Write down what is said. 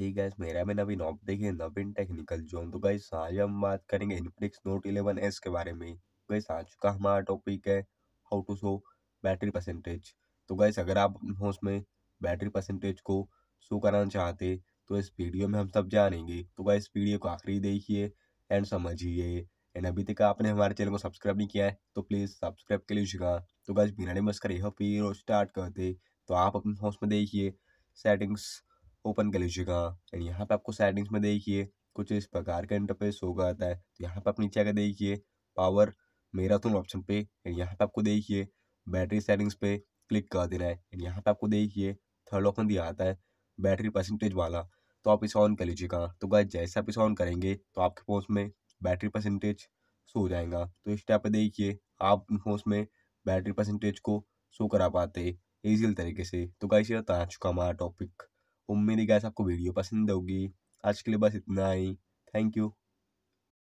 ठीक है मेरा में नवीन ऑप देखिए नवीन टेक्निकल जोन तो गाइस आज हम बात करेंगे इनफ्लिक्स नोट इलेवन एस के बारे में गाइस तो आज का हमारा टॉपिक है how to show battery percentage तो गाइस अगर आप उसमें में बैटरी परसेंटेज को शो कराना चाहते तो इस वीडियो में हम सब जानेंगे तो गाइस वीडियो को आखिरी देखिए एंड समझिए एंड अभी तक आपने हमारे चैनल को सब्सक्राइब नहीं किया है तो प्लीज़ सब्सक्राइब कर लीजिएगा तो गाइस बिना नमस्कार यह फिर स्टार्ट करते तो आप अपने हाउस में देखिए सेटिंग्स ओपन कर लीजिएगा एंड यहाँ पे आपको सेटिंग्स में देखिए कुछ इस प्रकार का इंटरफेस होगा आता है तो यहाँ पे आप नीचे आकर देखिए पावर मैराथन ऑप्शन पे एंड यहाँ पे आपको देखिए बैटरी सेटिंग्स पे क्लिक कर देना है एंड यहाँ पे आपको देखिए थर्ड ऑप्शन दिया आता है बैटरी परसेंटेज वाला तो आप इसे ऑन कर लीजिएगा तो गाय जैसे आप इसे ऑन करेंगे तो आपके फोन में बैटरी परसेंटेज शो हो जाएगा तो इस टाइप पर देखिए आप फोन में बैटरी परसेंटेज को शो करा पाते इजी तरीके से तो गाय से था चुका हमारा टॉपिक उम्मीद है गैस आपको वीडियो पसंद होगी आज के लिए बस इतना ही थैंक यू